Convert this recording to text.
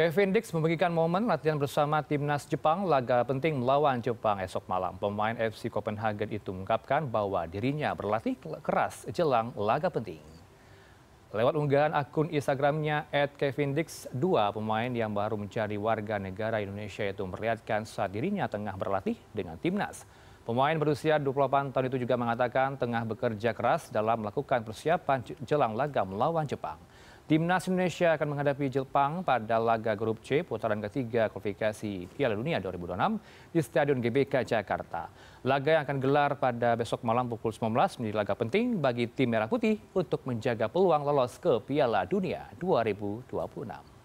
Kevin Dix membagikan momen latihan bersama timnas Jepang laga penting melawan Jepang esok malam. Pemain FC Copenhagen itu mengungkapkan bahwa dirinya berlatih keras jelang laga penting. Lewat unggahan akun Instagramnya kevindix dua pemain yang baru mencari warga negara Indonesia itu memperlihatkan saat dirinya tengah berlatih dengan timnas. Pemain berusia 28 tahun itu juga mengatakan tengah bekerja keras dalam melakukan persiapan jelang laga melawan Jepang. Timnas Indonesia akan menghadapi Jepang pada laga grup C putaran ketiga kualifikasi Piala Dunia 2026 di Stadion GBK Jakarta. Laga yang akan gelar pada besok malam pukul 19 menjadi laga penting bagi tim Merah Putih untuk menjaga peluang lolos ke Piala Dunia 2026.